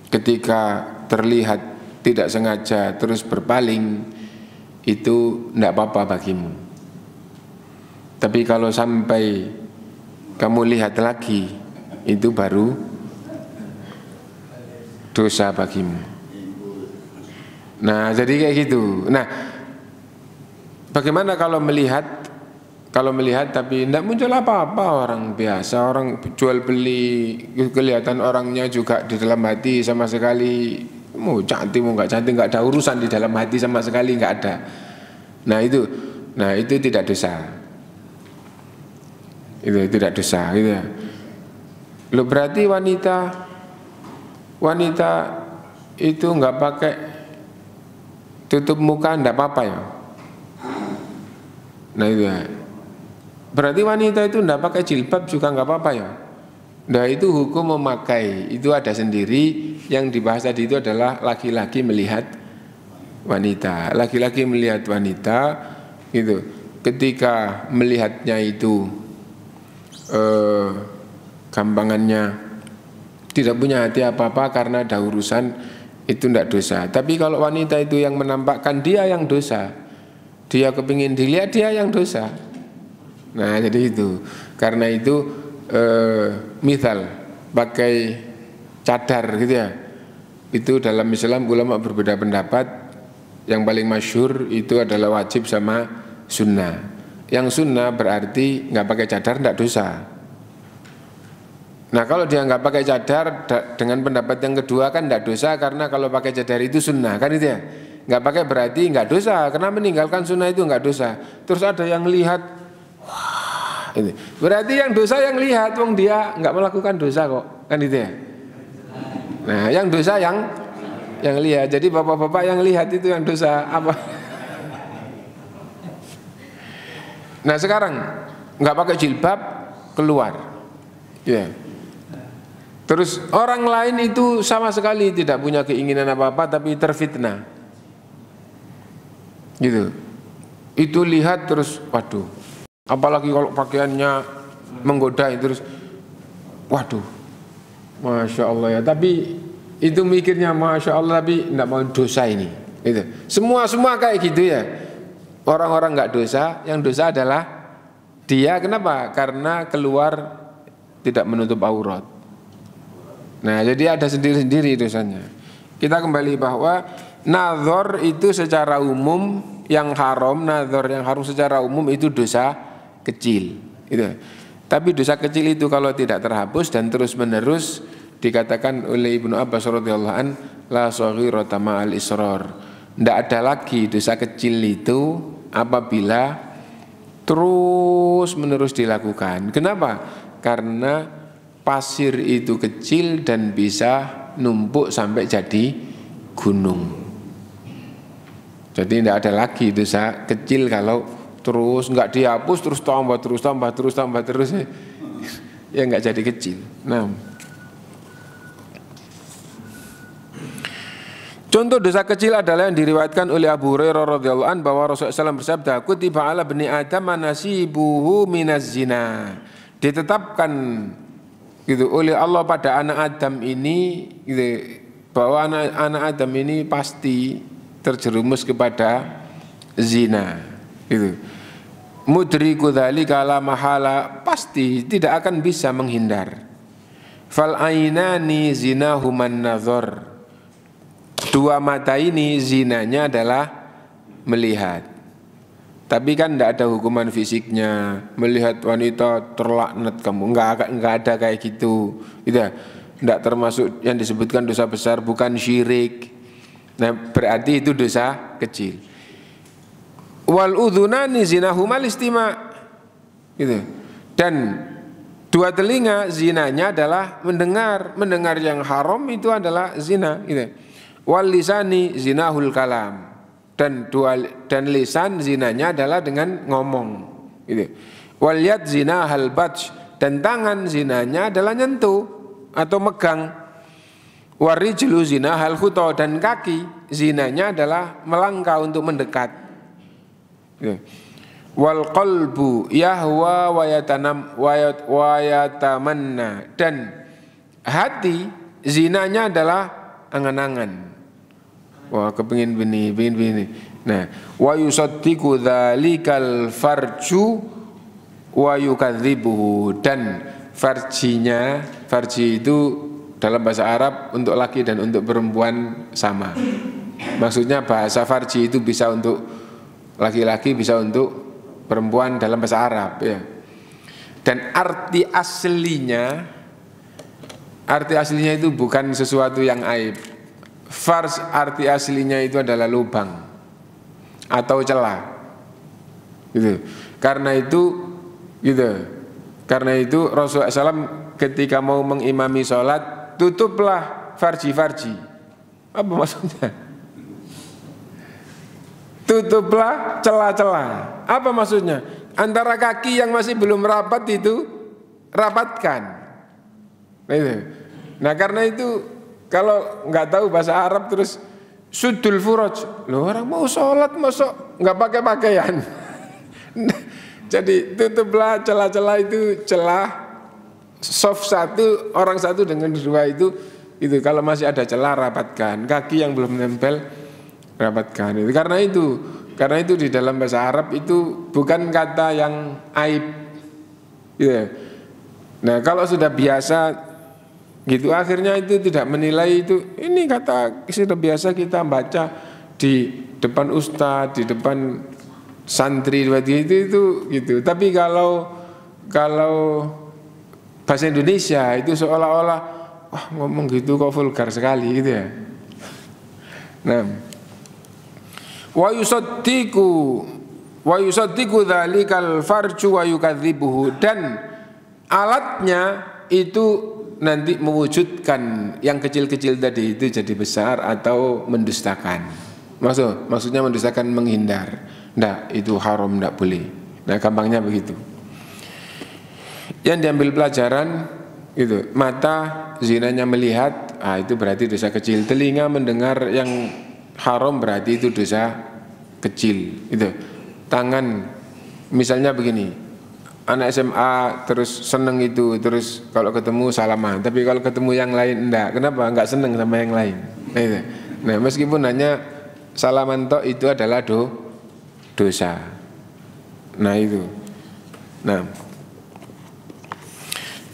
ketika terlihat tidak sengaja terus berpaling itu tidak apa-apa bagimu tapi kalau sampai kamu lihat lagi itu baru dosa bagimu nah jadi kayak gitu nah bagaimana kalau melihat kalau melihat tapi tidak muncul apa-apa orang biasa orang jual beli kelihatan orangnya juga di dalam hati sama sekali mau cantik mau nggak cantik nggak ada urusan di dalam hati sama sekali nggak ada nah itu nah itu tidak dosa itu tidak dosa gitu ya lo berarti wanita wanita itu nggak pakai tutup muka ndak apa-apa ya nah itu ya Berarti wanita itu tidak pakai jilbab juga nggak apa-apa ya? Nah itu hukum memakai, itu ada sendiri yang dibahas tadi itu adalah laki-laki melihat wanita. Laki-laki melihat wanita gitu. Ketika melihatnya itu eh, gampangannya tidak punya hati apa-apa karena ada urusan itu tidak dosa. Tapi kalau wanita itu yang menampakkan dia yang dosa, dia kepingin dilihat dia yang dosa. Nah, jadi itu. Karena itu e, misal pakai cadar gitu ya. Itu dalam Islam ulama berbeda pendapat. Yang paling masyur itu adalah wajib sama sunnah. Yang sunnah berarti nggak pakai cadar tidak dosa. Nah kalau dia nggak pakai cadar dengan pendapat yang kedua kan tidak dosa karena kalau pakai cadar itu sunnah kan itu ya nggak pakai berarti nggak dosa karena meninggalkan sunnah itu nggak dosa terus ada yang lihat ini Berarti yang dosa yang lihat, wong dia nggak melakukan dosa kok, kan itu ya. Nah, yang dosa yang yang lihat. Jadi bapak-bapak yang lihat itu yang dosa apa? Nah sekarang nggak pakai jilbab keluar, ya. Yeah. Terus orang lain itu sama sekali tidak punya keinginan apa-apa tapi terfitnah. Gitu. Itu lihat terus waduh Apalagi kalau pakaiannya menggoda terus, waduh, masya Allah ya. Tapi itu mikirnya masya Allah tapi tidak mau dosa ini. Itu semua semua kayak gitu ya. Orang-orang nggak dosa, yang dosa adalah dia. Kenapa? Karena keluar tidak menutup aurat. Nah, jadi ada sendiri-sendiri dosanya. Kita kembali bahwa nazar itu secara umum yang haram, nazar yang haram secara umum itu dosa kecil. Itu. Tapi dosa kecil itu kalau tidak terhapus dan terus menerus dikatakan oleh Ibnu Abbas radhiyallahu an la saghirata ma'al israr. ndak ada lagi dosa kecil itu apabila terus menerus dilakukan. Kenapa? Karena pasir itu kecil dan bisa numpuk sampai jadi gunung. Jadi tidak ada lagi dosa kecil kalau terus nggak dihapus terus tambah terus tambah terus tambah terus ya ya nggak jadi kecil. Nah, Contoh dosa kecil adalah yang diriwayatkan oleh Abu Hurairah radhiyallahu an bahwa Rasulullah SAW bersabda, "Kutiba ala bani Adam manasibuhu minaz zina." Ditetapkan gitu oleh Allah pada anak Adam ini gitu, bahwa anak anak Adam ini pasti terjerumus kepada zina. Gitu mudriku dzalika la mahala pasti tidak akan bisa menghindar fal ainani human nazar dua mata ini zinanya adalah melihat tapi kan tidak ada hukuman fisiknya melihat wanita terlaknat kamu enggak nggak ada kayak gitu tidak ya, tidak termasuk yang disebutkan dosa besar bukan syirik nah berarti itu dosa kecil wal udhunani zinahuma istima gitu dan dua telinga zinanya adalah mendengar mendengar yang haram itu adalah zina gitu wal lisani zinahul kalam dan dua dan lisan zinanya adalah dengan ngomong gitu wal yad zina hal batj dan tangan zinanya adalah nyentuh atau megang warijlu zina hal khuto dan kaki zinanya adalah melangkah untuk mendekat Wal qalbu yahwa wa yatanam wa yatamanna dan hati zinanya adalah angan-angan. Wah, kepingin bini, pengin bini. Nah, wa yusaddiqu dzalikal farju wa yukadzibuhu dan farjinya, farji itu dalam bahasa Arab untuk laki dan untuk perempuan sama. Maksudnya bahasa farji itu bisa untuk laki-laki bisa untuk perempuan dalam bahasa Arab ya. Dan arti aslinya arti aslinya itu bukan sesuatu yang aib. Fars arti aslinya itu adalah lubang atau celah. Gitu. Karena itu gitu. Karena itu Rasulullah SAW ketika mau mengimami sholat tutuplah farji-farji. Apa maksudnya? tutuplah celah-celah. Apa maksudnya? Antara kaki yang masih belum rapat itu rapatkan. Gitu. Nah karena itu kalau nggak tahu bahasa Arab terus sudul furuj. loh orang mau sholat masuk nggak pakai pakaian. Jadi tutuplah celah-celah itu celah soft satu orang satu dengan dua itu itu kalau masih ada celah rapatkan kaki yang belum nempel rapatkan itu karena itu karena itu di dalam bahasa Arab itu bukan kata yang aib gitu ya. nah kalau sudah biasa gitu akhirnya itu tidak menilai itu ini kata sudah biasa kita baca di depan ustadz di depan santri itu itu gitu tapi kalau kalau bahasa Indonesia itu seolah-olah wah ngomong gitu kok vulgar sekali gitu ya nah wa yusaddiqu wa yusaddiqu dzalikal farju wa yukadzibuhu dan alatnya itu nanti mewujudkan yang kecil-kecil tadi itu jadi besar atau mendustakan. Maksud maksudnya mendustakan menghindar. Ndak, itu haram ndak boleh. Nah, gampangnya begitu. Yang diambil pelajaran itu mata zinanya melihat, ah itu berarti dosa kecil. Telinga mendengar yang haram berarti itu dosa kecil itu tangan misalnya begini anak SMA terus seneng itu terus kalau ketemu salaman tapi kalau ketemu yang lain enggak kenapa enggak seneng sama yang lain nah, itu. nah meskipun hanya salaman tok itu adalah do dosa nah itu nah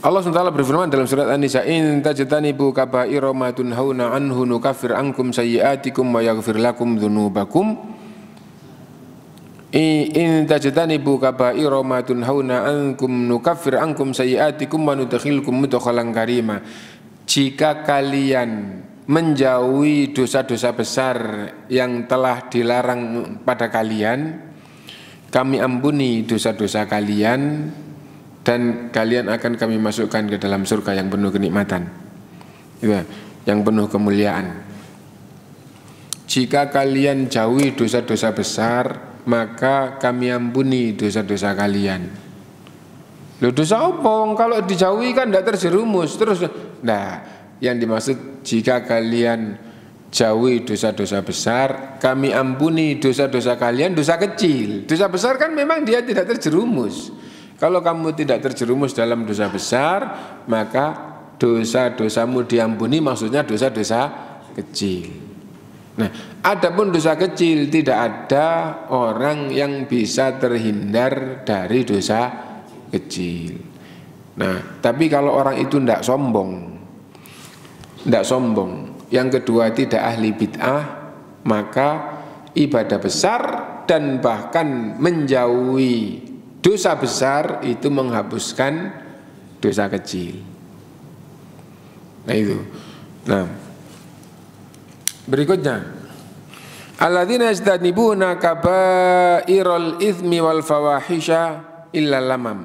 Allah SWT berfirman dalam surat An-Nisa, "In bu kaba'ira ma hauna anhu nukafir angkum sayyi'atikum wa yaghfir lakum dzunubakum." In bu kaba'ira ma hauna ankum nukafir angkum sayyi'atikum wa nudakhilkum mutokhalang karima. Jika kalian menjauhi dosa-dosa besar yang telah dilarang pada kalian, kami ampuni dosa-dosa kalian dan kalian akan kami masukkan ke dalam surga yang penuh kenikmatan ya, yang penuh kemuliaan jika kalian jauhi dosa-dosa besar maka kami ampuni dosa-dosa kalian lo dosa apa kalau dijauhi kan tidak terjerumus terus nah yang dimaksud jika kalian jauhi dosa-dosa besar, kami ampuni dosa-dosa kalian, dosa kecil. Dosa besar kan memang dia tidak terjerumus. Kalau kamu tidak terjerumus dalam dosa besar, maka dosa-dosamu diampuni maksudnya dosa-dosa kecil. Nah, adapun dosa kecil tidak ada orang yang bisa terhindar dari dosa kecil. Nah, tapi kalau orang itu tidak sombong, tidak sombong, yang kedua tidak ahli bid'ah, maka ibadah besar dan bahkan menjauhi Dosa besar itu menghapuskan dosa kecil. Nah itu. Nah. Berikutnya. Alladzina yastanibuna kabairal itsmi wal fawahisha illa lamam.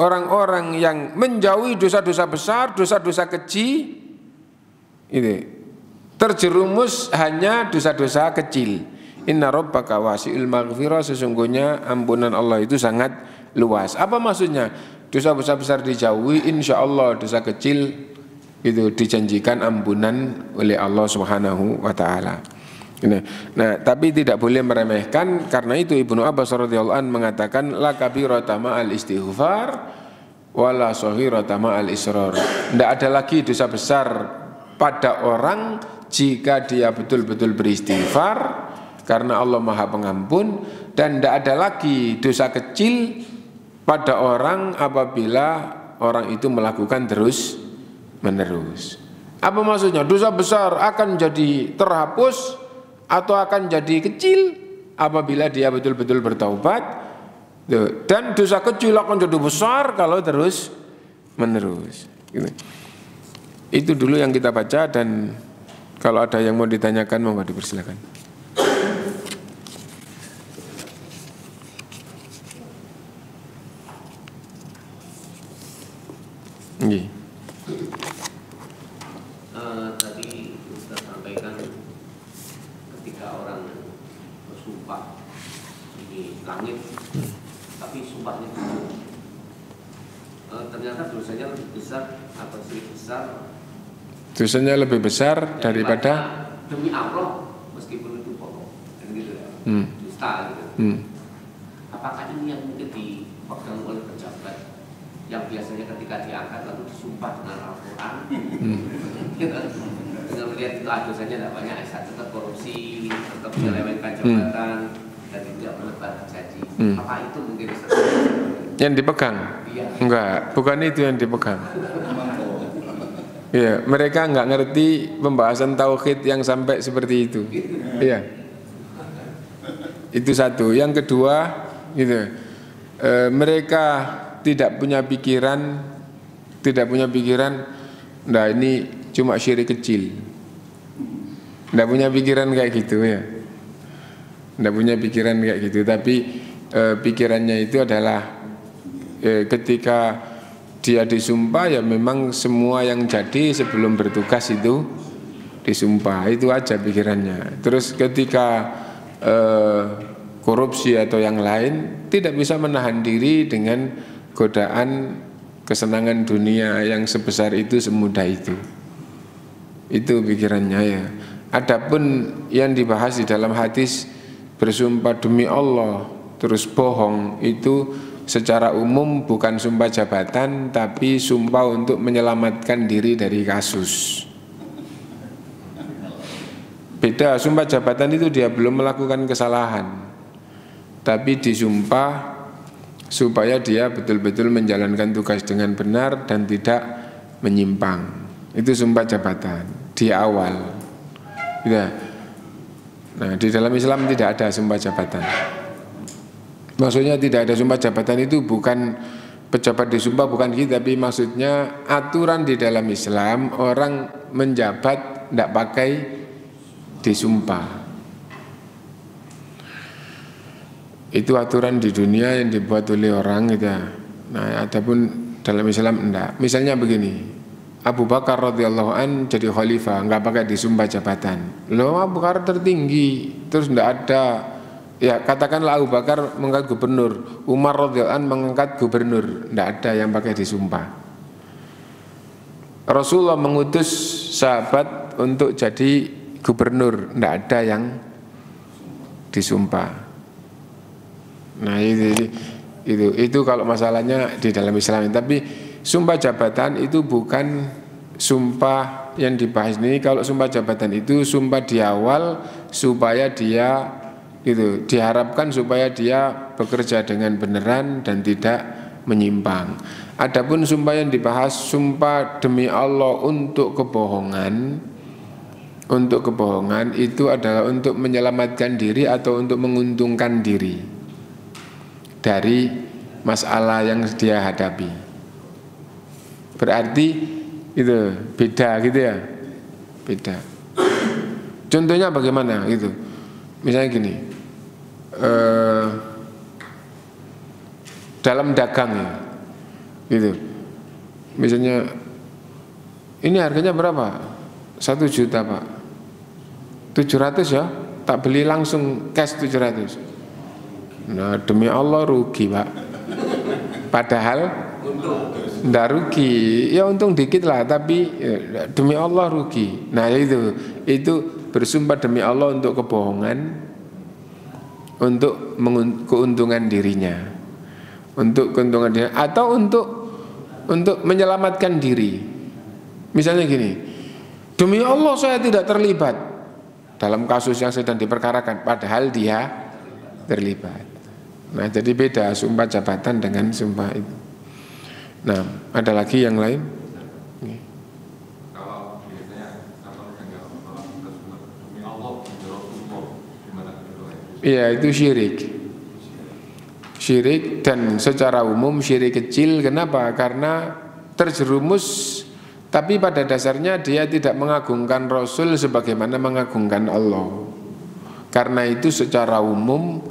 Orang-orang yang menjauhi dosa-dosa besar, dosa-dosa kecil ini terjerumus hanya dosa-dosa kecil. Inna rabbaka wasi'ul maghfirah sesungguhnya ampunan Allah itu sangat luas. Apa maksudnya? Dosa besar-besar dijauhi, insya Allah dosa kecil itu dijanjikan ampunan oleh Allah Subhanahu wa taala. Nah, tapi tidak boleh meremehkan karena itu Ibnu Abbas radhiyallahu an mengatakan la kabirata al istighfar wala sahirata al israr. Tidak ada lagi dosa besar pada orang jika dia betul-betul beristighfar karena Allah Maha Pengampun dan tidak ada lagi dosa kecil pada orang apabila orang itu melakukan terus menerus. Apa maksudnya? Dosa besar akan jadi terhapus atau akan jadi kecil apabila dia betul-betul bertaubat. Dan dosa kecil akan jadi besar kalau terus menerus. Gitu. Itu dulu yang kita baca dan kalau ada yang mau ditanyakan mau dipersilakan. Uh, tadi Ustaz sampaikan ketika orang bersumpah di langit tapi sumpahnya itu uh, eh, ternyata dosanya lebih besar atau sedikit besar dosanya lebih besar daripada, daripada demi Allah meskipun itu bohong dan gitu ya hmm. dusta gitu hmm. apakah ini yang yang biasanya ketika diangkat lalu disumpah dengan Al-Quran dengan hmm. melihat itu saja tidak banyak s tetap korupsi tetap hmm. menyelewengkan hmm. jabatan dan tidak menebar janji apa itu mungkin yang dipegang iya. enggak bukan itu yang dipegang Iya, mereka nggak ngerti pembahasan tauhid yang sampai seperti itu. Iya. Itu satu. Yang kedua, gitu. E, mereka tidak punya pikiran tidak punya pikiran nah ini cuma syirik kecil tidak punya pikiran kayak gitu ya tidak punya pikiran kayak gitu tapi e, pikirannya itu adalah e, ketika dia disumpah ya memang semua yang jadi sebelum bertugas itu disumpah itu aja pikirannya terus ketika e, korupsi atau yang lain tidak bisa menahan diri dengan godaan kesenangan dunia yang sebesar itu semudah itu. Itu pikirannya ya. Adapun yang dibahas di dalam hadis bersumpah demi Allah terus bohong itu secara umum bukan sumpah jabatan tapi sumpah untuk menyelamatkan diri dari kasus. Beda, sumpah jabatan itu dia belum melakukan kesalahan. Tapi disumpah supaya dia betul-betul menjalankan tugas dengan benar dan tidak menyimpang. Itu sumpah jabatan di awal. Tidak. Gitu. Nah, di dalam Islam tidak ada sumpah jabatan. Maksudnya tidak ada sumpah jabatan itu bukan pejabat disumpah bukan gitu, tapi maksudnya aturan di dalam Islam orang menjabat tidak pakai disumpah. Itu aturan di dunia yang dibuat oleh orang gitu. Nah, adapun dalam Islam enggak. Misalnya begini. Abu Bakar radhiyallahu an jadi khalifah, enggak pakai disumpah jabatan. Lo Abu Bakar tertinggi, terus enggak ada ya katakanlah Abu Bakar mengangkat gubernur, Umar radhiyallahu an mengangkat gubernur, enggak ada yang pakai disumpah. Rasulullah mengutus sahabat untuk jadi gubernur, enggak ada yang disumpah. Nah itu itu itu kalau masalahnya di dalam Islam. Tapi sumpah jabatan itu bukan sumpah yang dibahas ini. Kalau sumpah jabatan itu sumpah di awal supaya dia itu diharapkan supaya dia bekerja dengan beneran dan tidak menyimpang. Adapun sumpah yang dibahas sumpah demi Allah untuk kebohongan untuk kebohongan itu adalah untuk menyelamatkan diri atau untuk menguntungkan diri dari masalah yang dia hadapi. Berarti itu beda gitu ya, beda. Contohnya bagaimana gitu? Misalnya gini, eh, dalam dagang ya, gitu. Misalnya ini harganya berapa? Satu juta pak. 700 ya, tak beli langsung cash 700 Nah demi Allah rugi pak. Padahal ndak rugi. Ya untung dikit lah tapi ya, demi Allah rugi. Nah itu itu bersumpah demi Allah untuk kebohongan, untuk keuntungan dirinya, untuk keuntungan dirinya atau untuk untuk menyelamatkan diri. Misalnya gini, demi Allah saya tidak terlibat dalam kasus yang sedang diperkarakan, padahal dia terlibat. Nah jadi beda sumpah jabatan dengan sumpah itu. Nah ada lagi yang lain? Iya itu syirik Syirik dan secara umum syirik kecil Kenapa? Karena terjerumus Tapi pada dasarnya dia tidak mengagungkan Rasul Sebagaimana mengagungkan Allah Karena itu secara umum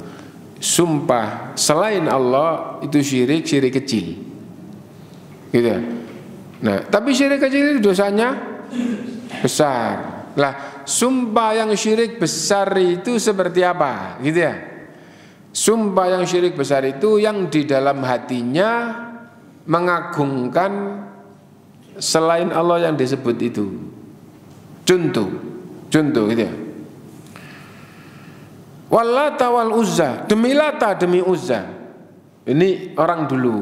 sumpah selain Allah itu syirik syirik kecil gitu nah tapi syirik kecil itu dosanya besar lah sumpah yang syirik besar itu seperti apa gitu ya sumpah yang syirik besar itu yang di dalam hatinya mengagungkan selain Allah yang disebut itu contoh contoh gitu ya Walata wal Uzza, demi Lata demi Uzza. Ini orang dulu.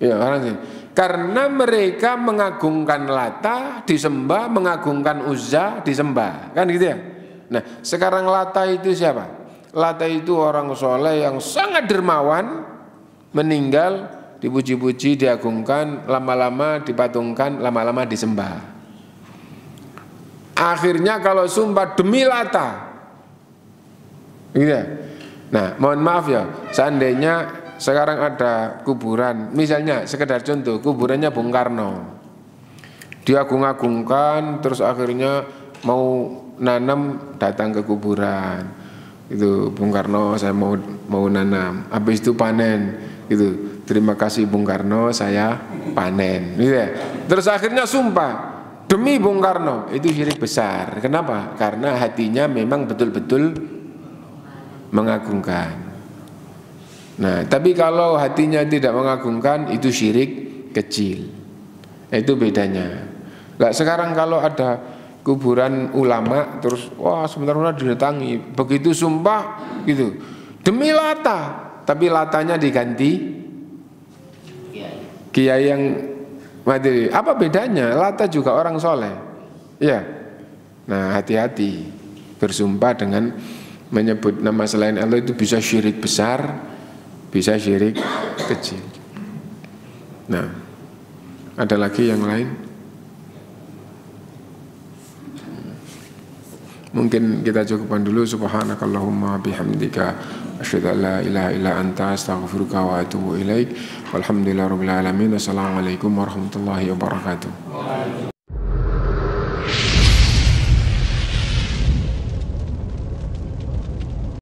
Ya, orang ini. Karena mereka mengagungkan Lata disembah, mengagungkan Uzza disembah. Kan gitu ya? Nah, sekarang Lata itu siapa? Lata itu orang soleh yang sangat dermawan, meninggal dipuji-puji, diagungkan, lama-lama dipatungkan, lama-lama disembah. Akhirnya kalau sumpah demi Lata, Iya, Nah, mohon maaf ya, seandainya sekarang ada kuburan, misalnya sekedar contoh, kuburannya Bung Karno. Dia agung-agungkan, terus akhirnya mau nanam datang ke kuburan. Itu Bung Karno, saya mau mau nanam. Habis itu panen, gitu. Terima kasih Bung Karno, saya panen. Iya. Terus akhirnya sumpah, demi Bung Karno itu syirik besar. Kenapa? Karena hatinya memang betul-betul mengagungkan. Nah, tapi kalau hatinya tidak mengagungkan itu syirik kecil. Nah, itu bedanya. Lah sekarang kalau ada kuburan ulama terus wah sebentar sebenarnya didatangi, begitu sumpah gitu. Demi lata, tapi latanya diganti kiai yang mati Apa bedanya? Lata juga orang soleh. Ya. Nah, hati-hati bersumpah dengan menyebut nama selain Allah itu bisa syirik besar, bisa syirik kecil. Nah, ada lagi yang lain? Mungkin kita cukupkan dulu subhanakallahumma bihamdika asyhadu an la ilaha illa anta astaghfiruka wa atubu ilaik. Walhamdulillahirabbil alamin. Assalamualaikum warahmatullahi wabarakatuh.